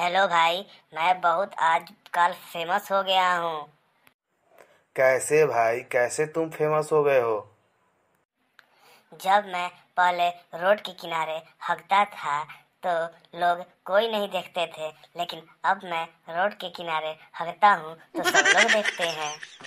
hello भाई मैं बहुत आजकल फेमस हो गया हूँ कैसे भाई कैसे तुम फेमस हो गए हो जब मैं पहले रोड के किनारे हकता था तो लोग कोई नहीं देखते थे लेकिन अब मैं रोड के किनारे हकता हूँ तो सब लोग देखते हैं